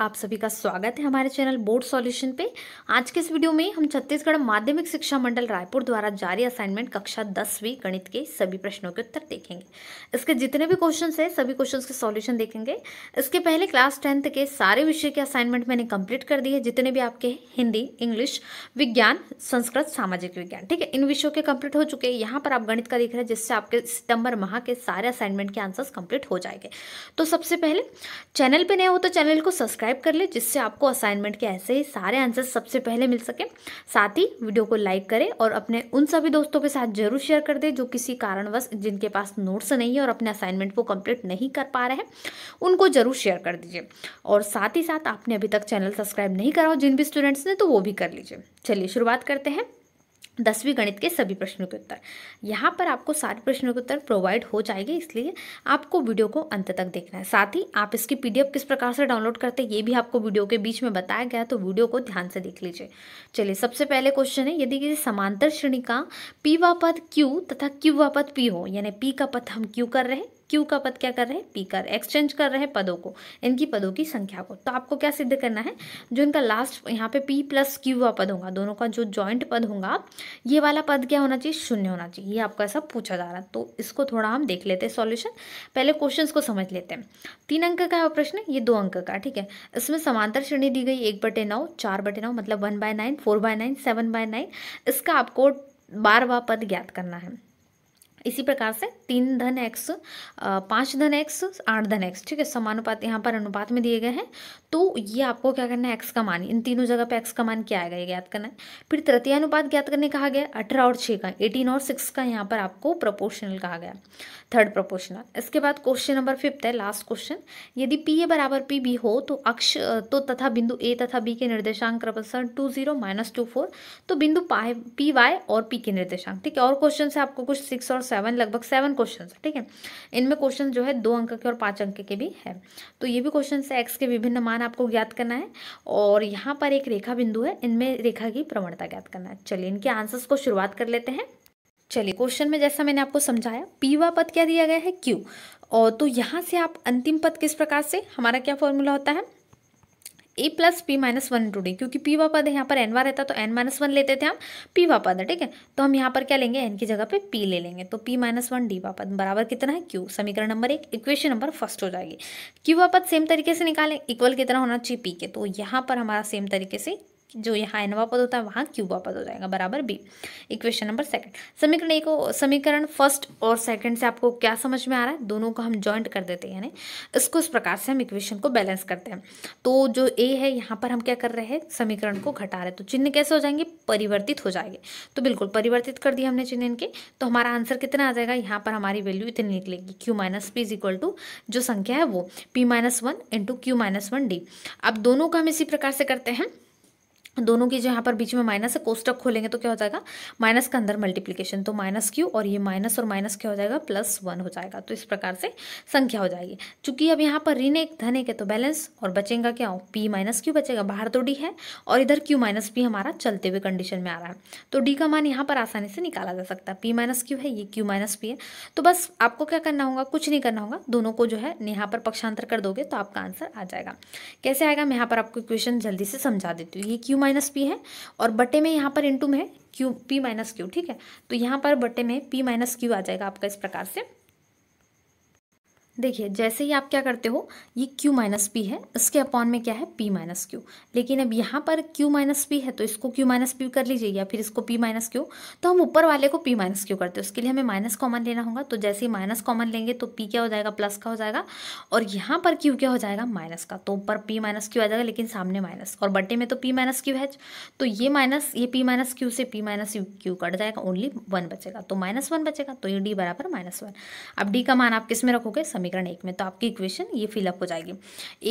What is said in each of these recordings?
आप सभी का स्वागत है हमारे चैनल बोर्ड सॉल्यूशन पे आज के इस वीडियो में हम छत्तीसगढ़ माध्यमिक शिक्षा मंडल रायपुर द्वारा जारी असाइनमेंट कक्षा दसवीं गणित के सभी प्रश्नों के उत्तर देखेंगे इसके जितने भी क्वेश्चन है सभी क्वेश्चन के सॉल्यूशन देखेंगे इसके पहले क्लास टेंथ के सारे विषय के असाइनमेंट मैंने कंप्लीट कर दिए जितने भी आपके हिंदी इंग्लिश विज्ञान संस्कृत सामाजिक विज्ञान ठीक है इन विषयों के कंप्लीट हो चुके हैं यहाँ पर आप गणित का देख रहे हैं जिससे आपके सितंबर माह के सारे असाइनमेंट के आंसर्स कंप्लीट हो जाएंगे तो सबसे पहले चैनल पे नए हो तो चैनल को सब्सक्राइब सब्सक्राइब कर ले जिससे आपको असाइनमेंट के ऐसे ही सारे आंसर सबसे पहले मिल सके साथ ही वीडियो को लाइक करें और अपने उन सभी दोस्तों के साथ जरूर शेयर कर दें जो किसी कारणवश जिनके पास नोट्स नहीं है और अपने असाइनमेंट को कंप्लीट नहीं कर पा रहे हैं उनको ज़रूर शेयर कर दीजिए और साथ ही साथ आपने अभी तक चैनल सब्सक्राइब नहीं करा हो जिन भी स्टूडेंट्स ने तो वो भी कर लीजिए चलिए शुरुआत करते हैं दसवीं गणित के सभी प्रश्नों के उत्तर यहाँ पर आपको सारे प्रश्नों के उत्तर प्रोवाइड हो जाएंगे इसलिए आपको वीडियो को अंत तक देखना है साथ ही आप इसकी पीडीएफ किस प्रकार से डाउनलोड करते हैं ये भी आपको वीडियो के बीच में बताया गया तो वीडियो को ध्यान से देख लीजिए चलिए सबसे पहले क्वेश्चन है यदि किसी समांतर श्रेणी का पी व पद क्यू तथा क्यू व पद पी हो यानी पी का पद हम क्यू कर रहे हैं क्यू का पद क्या कर रहे हैं पी कर एक्सचेंज कर रहे हैं पदों को इनकी पदों की संख्या को तो आपको क्या सिद्ध करना है जो इनका लास्ट यहाँ पे पी प्लस क्यू वा पद होगा दोनों का जो ज्वाइंट पद होगा ये वाला पद क्या होना चाहिए शून्य होना चाहिए ये आपको ऐसा पूछा जा रहा है तो इसको थोड़ा हम देख लेते हैं सॉल्यूशन पहले क्वेश्चन को समझ लेते हैं तीन अंक का है प्रश्न ये दो अंक का ठीक है इसमें समांतर श्रेणी दी गई एक बटे नौ चार बटे नौ मतलब one by nine four by nine seven by nine इसका आपको बारवा पद ज्ञात करना है इसी प्रकार से तीन धन एक्स पाँच धन एक्स आठ धन एक्स ठीक है समानुपात यहाँ पर अनुपात में दिए गए हैं तो ये आपको क्या करना है एक्स का मान इन तीनों जगह पे एक्स का मान क्या आएगा ये ज्ञात करना है फिर तृतीय अनुपात ज्ञात करने कहा गया अठारह और छः का एटीन और सिक्स का यहाँ पर आपको प्रपोर्शनल कहा गया थर्ड प्रपोर्शनल इसके बाद क्वेश्चन नंबर फिफ्थ है लास्ट क्वेश्चन यदि पी ए बराबर पी बी हो तो अक्ष तो तथा बिंदु ए तथा बी के निर्देशांक क्रमशः two zero minus two four तो बिंदु पाए पी वाई और पी के निर्देशांक ठीक है और क्वेश्चन से आपको कुछ सिक्स और सेवन लगभग सेवन क्वेश्चन ठीक है इनमें क्वेश्चन जो है दो अंक के और पांच अंक के भी है तो ये भी क्वेश्चन है एक्स के विभिन्न मान आपको ज्ञात करना है और यहाँ पर एक रेखा बिंदु है इनमें रेखा की प्रवणता ज्ञात करना है चलिए इनके आंसर्स को शुरुआत कर लेते हैं चलिए क्वेश्चन में जैसा मैंने आपको समझाया पी व पद क्या दिया गया है क्यू और तो यहाँ से आप अंतिम पद किस प्रकार से हमारा क्या फॉर्मूला होता है A plus P minus one into D क्योंकि पी वा पद है यहाँ पर एन वा रहता तो एन माइनस वन लेते थे हम पी वा पद है ठीक है तो हम यहाँ पर क्या लेंगे एन की जगह पे पी ले लेंगे तो पी माइनस वन डी वा पद बराबर कितना है क्यू समीकरण नंबर एक इक्वेशन नंबर फर्स्ट हो जाएगी क्यू वा पद सेम तरीके से निकालें इक्वल कितना होना चाहिए पी के तो यहाँ पर हमारा सेम तरीके से जो यहाँ एनवा पद होता है वहाँ क्यूबा पद हो जाएगा बराबर बी इक्वेशन नंबर सेकंड समीकरण एक समीकरण फर्स्ट और सेकंड से आपको क्या समझ में आ रहा है दोनों को हम ज्वाइंट कर देते हैं यानी इसको इस प्रकार से हम इक्वेशन को बैलेंस करते हैं तो जो ए है यहाँ पर हम क्या कर रहे हैं समीकरण को घटा रहे तो चिन्ह कैसे हो जाएंगे परिवर्तित हो जाएंगे तो बिल्कुल परिवर्तित कर दिया हमने चिन्ह इनके तो हमारा आंसर कितना आ जाएगा यहाँ पर हमारी वैल्यू इतनी निकलेगी Q minus P is equal to जो संख्या है वो P minus one into Q minus one D अब दोनों को हम इसी प्रकार से करते हैं दोनों की जो यहाँ पर बीच में माइनस है कोष्टक खोलेंगे तो क्या हो जाएगा माइनस का अंदर मल्टीप्लिकेशन तो माइनस क्यू और ये माइनस और माइनस क्या हो जाएगा प्लस वन हो जाएगा तो इस प्रकार से संख्या हो जाएगी चूंकि अब यहाँ पर ऋण एक धन एक है तो बैलेंस और बचेगा क्या हो पी माइनस क्यू बचेगा बाहर तो डी है और इधर क्यू माइनस पी हमारा चलते हुए कंडीशन में आ रहा है तो डी का मान यहाँ पर आसानी से निकाला जा सकता है पी माइनस क्यू है ये क्यू माइनस पी है तो बस आपको क्या करना होगा कुछ नहीं करना होगा दोनों को जो है यहाँ पर पक्षांतर कर दोगे तो आपका आंसर आ जाएगा कैसे आएगा मैं यहाँ पर आपको इक्वेशन जल्दी से समझा देती हूँ ये क्यू माइनस पी है और बटे में यहाँ पर इंटू में क्यू पी माइनस क्यू ठीक है तो यहाँ पर बटे में पी माइनस क्यू आ जाएगा आपका इस प्रकार से देखिए जैसे ही आप क्या करते हो ये Q माइनस पी है इसके अपॉन में क्या है P माइनस क्यू लेकिन अब यहाँ पर Q माइनस पी है तो इसको Q माइनस पी कर लीजिए या फिर इसको P माइनस क्यू तो हम ऊपर वाले को P माइनस क्यू करते हैं उसके लिए हमें माइनस कॉमन लेना होगा तो जैसे ही माइनस कॉमन लेंगे तो P क्या हो जाएगा प्लस का हो जाएगा और यहाँ पर क्यू क्या हो जाएगा माइनस का तो ऊपर पी माइनस क्यू आ जाएगा लेकिन सामने माइनस और बट्टे में तो पी माइनस क्यू है तो ये माइनस ये पी माइनस क्यू से पी माइनस क्यू कट जाएगा ओनली वन बचेगा तो माइनस वन बचेगा तो ये डी बराबर माइनस वन अब डी का मान आप किस में रखोगे समीकरण एक में तो आपकी इक्वेशन ये फिलअप हो जाएगी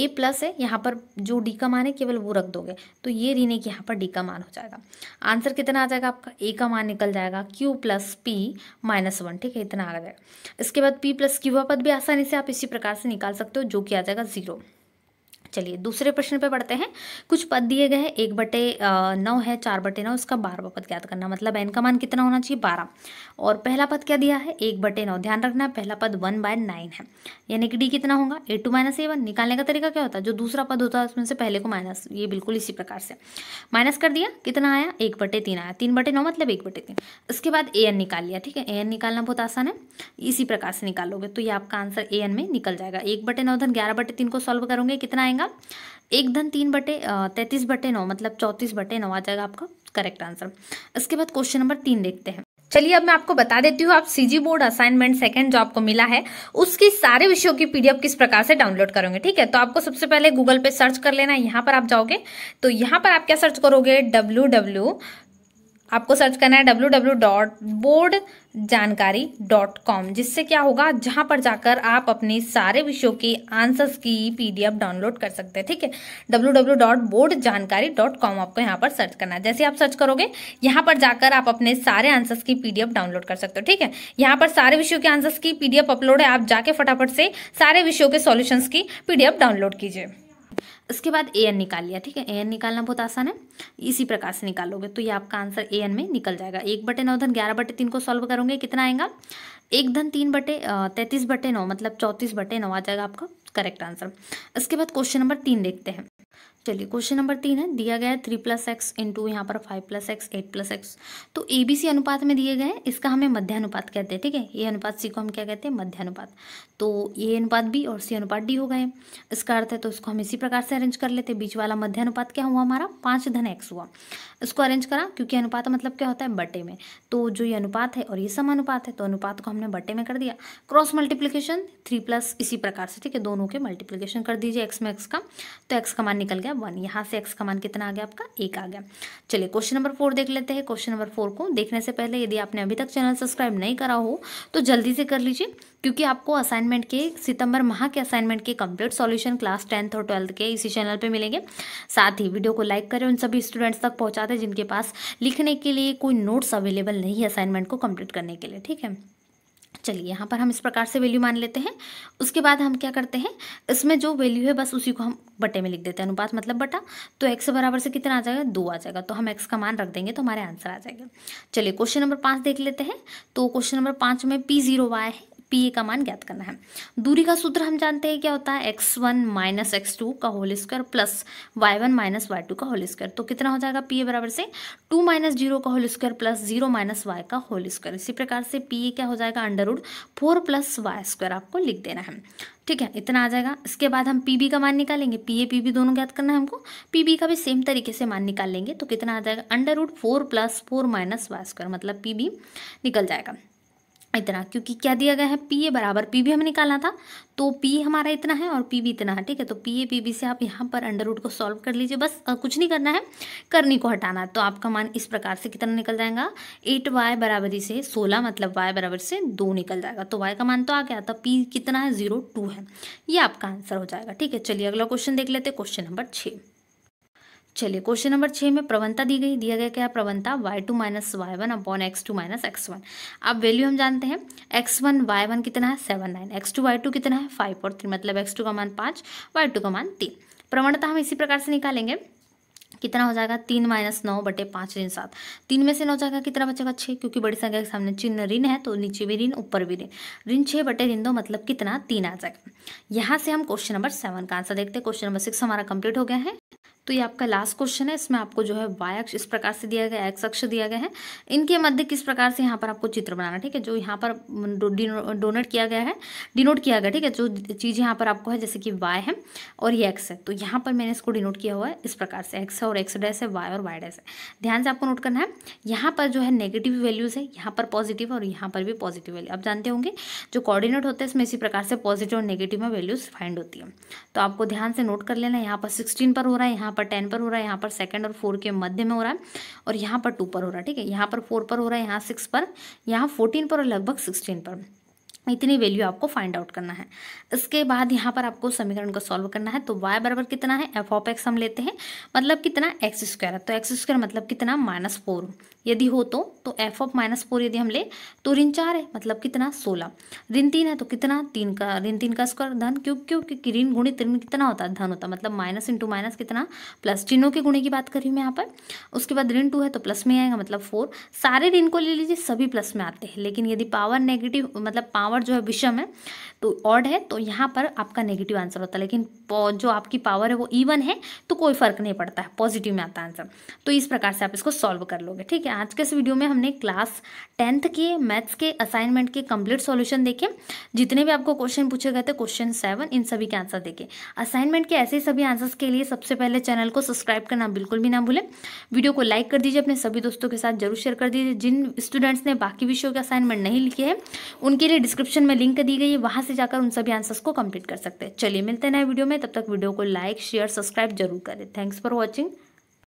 ए प्लस है यहाँ पर जो डी का मान है केवल वो रख दोगे तो ये रीने की यहाँ पर डी का मान हो जाएगा आंसर कितना आ जाएगा आपका ए का मान निकल जाएगा Q plus P minus one ठीक है इतना आ जाएगा इसके बाद पी प्लस क्यू पद भी आसानी से आप इसी प्रकार से निकाल सकते हो जो कि आ जाएगा जीरो चलिए दूसरे प्रश्न पे पढ़ते हैं कुछ पद दिए गए हैं एक बटे नौ है चार बटे नौ इसका बारहवा पद ज्ञात करना मतलब एन का मान कितना होना चाहिए बारह और पहला पद क्या दिया है एक बटे नौ ध्यान रखना है पहला पद वन बाय नाइन है यानी कि डी कितना होगा A two minus A one निकालने का तरीका क्या होता है जो दूसरा पद होता है उसमें से पहले को माइनस ये बिल्कुल इसी प्रकार से माइनस कर दिया कितना आया एक बटे तीन आया तीन बटे नौ मतलब एक बटे तीन इसके बाद ए एन निकाल लिया ठीक है ए एन निकालना बहुत आसान है इसी प्रकार से निकालोगे तो ये आपका आंसर ए एन में निकल जाएगा एक बटे नौ धन ग्यारह बटे तीन को सॉल्व करोगे कितना आएगा जाएगा एक धन तीन बटे तैतीस बटे नौ मतलब चौंतीस बटे नौ आ जाएगा आपका करेक्ट आंसर इसके बाद क्वेश्चन नंबर तीन देखते हैं चलिए अब मैं आपको बता देती हूँ आप सीजी बोर्ड असाइनमेंट सेकंड जो आपको मिला है उसके सारे विषयों की पीडीएफ किस प्रकार से डाउनलोड करोगे ठीक है तो आपको सबसे पहले गूगल पे सर्च कर लेना है यहाँ पर आप जाओगे तो यहाँ पर आप क्या सर्च करोगे डब्ल्यू डब्ल्यू आपको सर्च करना है डब्ल्यू डब्ल्यू डॉट बोर्ड जानकारी डॉट कॉम जिससे क्या होगा जहां पर जाकर आप अपने सारे विषयों के आंसर्स की पीडीएफ डाउनलोड कर सकते हैं ठीक है डब्ल्यू डब्ल्यू डॉट बोर्ड जानकारी डॉट कॉम आपको यहाँ पर सर्च करना है जैसे आप सर्च करोगे यहां पर जाकर आप अपने सारे आंसर्स की पीडीएफ डाउनलोड कर सकते हो ठीक है यहाँ पर सारे विषयों के आंसर्स की पीडीएफ अपलोड है आप जाके फटाफट से सारे विषयों के सोल्यूशन की पीडीएफ डाउनलोड कीजिए उसके बाद ए एन निकाल लिया ठीक है ए एन निकालना बहुत आसान है इसी प्रकार से निकालोगे तो ये आपका आंसर ए एन में निकल जाएगा एक बटे नौ धन ग्यारह बटे तीन को सॉल्व करोगे कितना आएगा एक धन तीन बटे तैंतीस बटे नौ मतलब चौंतीस बटे नौ आ जाएगा आपका करेक्ट आंसर इसके बाद क्वेश्चन नंबर तीन देखते हैं चलिए क्वेश्चन नंबर तीन है दिया गया है थ्री प्लस एक्स इंटू यहाँ पर five plus X eight plus X तो ए बी सी अनुपात में दिए गए हैं इसका हमें मध्यानुपात कहते हैं ठीक है ये अनुपात सी को हम क्या कहते हैं मध्यानुपात तो ए अनुपात बी और सी अनुपात डी हो गए इसका अर्थ है तो इसको हम इसी प्रकार से अरेंज कर लेते हैं बीच वाला मध्यानुपात क्या हुआ हमारा पाँच धन एक्स हुआ इसको अरेंज करा क्योंकि अनुपात मतलब क्या होता है बटे में तो जो ये अनुपात है और ये सम अनुपात है तो अनुपात को हमने बटे में कर दिया क्रॉस मल्टीप्लीकेशन थ्री प्लस इसी प्रकार से ठीक है दोनों के मल्टीप्लीकेशन कर दीजिए एक्स में एक्स का तो एक्स का मान निकल गया गया वन यहाँ से एक्स का मान कितना आ गया आपका एक आ गया चलिए क्वेश्चन नंबर फोर देख लेते हैं क्वेश्चन नंबर फोर को देखने से पहले यदि आपने अभी तक चैनल सब्सक्राइब नहीं करा हो तो जल्दी से कर लीजिए क्योंकि आपको असाइनमेंट के सितंबर माह के असाइनमेंट के कंप्लीट सॉल्यूशन क्लास टेंथ और ट्वेल्थ के इसी चैनल पे मिलेंगे साथ ही वीडियो को लाइक करें उन सभी स्टूडेंट्स तक पहुंचा दें जिनके पास लिखने के लिए कोई नोट्स अवेलेबल नहीं है असाइनमेंट को कंप्लीट करने के लिए ठीक है चलिए यहाँ पर हम इस प्रकार से वैल्यू मान लेते हैं उसके बाद हम क्या करते हैं इसमें जो वैल्यू है बस उसी को हम बटे में लिख देते हैं अनुपात मतलब बटा तो एक्स बराबर से कितना आ जाएगा दो आ जाएगा तो हम एक्स का मान रख देंगे तो हमारे आंसर आ जाएगा चलिए क्वेश्चन नंबर पाँच देख लेते हैं तो क्वेश्चन नंबर पाँच में पी जीरो वाई है पी ए का मान ज्ञात करना है दूरी का सूत्र हम जानते हैं क्या होता है X one minus X two का whole square plus Y one minus Y two का होल स्क्वायर तो कितना हो जाएगा पी ए बराबर से टू माइनस जीरो का whole square plus zero minus Y का होल स्क्वायर इसी प्रकार से पी ए क्या हो जाएगा under root four plus Y square आपको लिख देना है ठीक है इतना आ जाएगा इसके बाद हम पी बी का मान निकालेंगे पी ए पी बी दोनों ज्ञात करना है हमको पी बी का भी सेम तरीके से मान निकाल लेंगे तो कितना आ जाएगा under root four plus four minus Y square मतलब पी बी निकल जाएगा इतना क्योंकि क्या दिया गया है पी ए बराबर पी भी हमें निकालना था तो पी हमारा इतना है और पी भी इतना है ठीक है तो पी ए पी बी से आप यहाँ पर अंडर रूट को सॉल्व कर लीजिए बस आ, कुछ नहीं करना है करनी को हटाना तो आपका मान इस प्रकार से कितना निकल जाएगा एट वाई बराबरी से सोलह मतलब वाई बराबर से दो निकल जाएगा तो वाई का मान तो आ गया था तो पी कितना है जीरो टू है ये आपका आंसर हो जाएगा ठीक है चलिए अगला क्वेश्चन देख लेते क्वेश्चन नंबर छः चलिए क्वेश्चन नंबर छः में प्रवणता दी गई दिया गया क्या प्रवणता Y two minus Y one upon X two minus X one अब वैल्यू हम जानते हैं एक्स वन वाई वन कितना है seven nine X two Y two कितना है फाइव और थ्री मतलब एक्स टू का मान पाँच वाई टू का मान तीन प्रवणता हम इसी प्रकार से निकालेंगे कितना हो जाएगा तीन माइनस नौ बटे पाँच ऋण सात तीन में से नौ जाएगा कितना बचेगा छः क्योंकि बड़ी संख्या के सामने चिन्ह ऋण है तो नीचे भी ऋण ऊपर भी ऋण ऋण छः बटे ऋण दो मतलब कितना तीन आ जाएगा यहाँ से हम क्वेश्चन नंबर सेवन का आंसर देखते हैं क्वेश्चन नंबर सिक्स हमारा कंप्लीट हो गया है तो ये आपका लास्ट क्वेश्चन है इसमें आपको जो है वाई अक्ष इस प्रकार से दिया गया एक्स अक्ष दिया गया है इनके मध्य किस प्रकार से यहाँ पर आपको चित्र बनाना ठीक है जो यहाँ पर डोनेट किया गया है डिनोट किया गया ठीक है जो चीज़ यहाँ पर आपको है जैसे कि वाई है और ये एक्स है तो यहाँ पर मैंने इसको डिनोट किया हुआ है इस प्रकार से एक्स है और एक्स डैस है वाई और वाई डैस है ध्यान से आपको नोट करना है यहाँ पर जो है नेगेटिव वैल्यूज़ है यहाँ पर पॉजिटिव और यहाँ पर भी पॉजिटिव वैल्यू आप जानते होंगे जो कॉर्डिनेट होते हैं इसमें इसी प्रकार से पॉजिटिव और नेगेटिव में वैल्यूज़ फाइंड होती है तो आपको ध्यान से नोट कर लेना यहाँ पर सिक्सटीन पर हो रहा है यहाँ पर टेन पर हो रहा है यहाँ पर सेकंड और फोर के मध्य में हो रहा है और यहाँ पर टू पर हो रहा है ठीक है यहाँ पर फोर पर हो रहा है यहाँ सिक्स पर यहाँ फोर्टीन पर और लगभग सिक्सटीन पर इतनी वैल्यू आपको फाइंड आउट करना है इसके बाद यहाँ पर आपको समीकरण को सॉल्व करना है तो y बराबर कितना है एफ ऑफ एक्स हम लेते हैं मतलब कितना एक्स स्क्वायर है तो एक्स स्क्वायर मतलब कितना माइनस फोर यदि हो तो तो एफ ऑफ माइनस फोर यदि हम ले तो ऋण चार है मतलब कितना सोलह ऋण तीन है तो कितना तीन का ऋण तीन का स्क्वायर धन क्यों क्यों क्योंकि ऋण गुणित ऋण कितना होता है धन होता है मतलब माइनस इंटू माइनस कितना प्लस चिन्हों के गुणे की बात करी मैं यहाँ पर उसके बाद ऋण टू है तो प्लस में आएगा मतलब फोर सारे ऋण को ले लीजिए सभी प्लस में आते हैं लेकिन यदि पावर नेगेटिव मतलब पावर जो है विषम है तो ऑड है तो यहाँ पर आपका नेगेटिव आंसर होता है लेकिन जो आपकी पावर है वो ईवन है तो कोई फर्क नहीं पड़ता है पॉजिटिव में आता है आंसर तो इस प्रकार से आप इसको सॉल्व कर लोगे ठीक है आज के इस वीडियो में हमने क्लास टेंथ के मैथ्स के असाइनमेंट के कंप्लीट सॉल्यूशन देखे जितने भी आपको क्वेश्चन पूछे गए थे क्वेश्चन सेवन इन सभी के आंसर देखे असाइनमेंट के ऐसे सभी आंसर्स के लिए सबसे पहले चैनल को सब्सक्राइब करना बिल्कुल भी ना भूलें वीडियो को लाइक कर दीजिए अपने सभी दोस्तों के साथ जरूर शेयर कर दीजिए जिन स्टूडेंट्स ने बाकी विषयों के असाइनमेंट नहीं लिखे हैं उनके लिए डिस्क्रिप्शन में लिंक दी गई है वहाँ से जाकर उन सभी आंसर्स को कंप्लीट कर सकते हैं चलिए मिलते हैं नए वीडियो में तब तक वीडियो को लाइक शेयर सब्सक्राइब जरूर करें थैंक्स फॉर वॉचिंग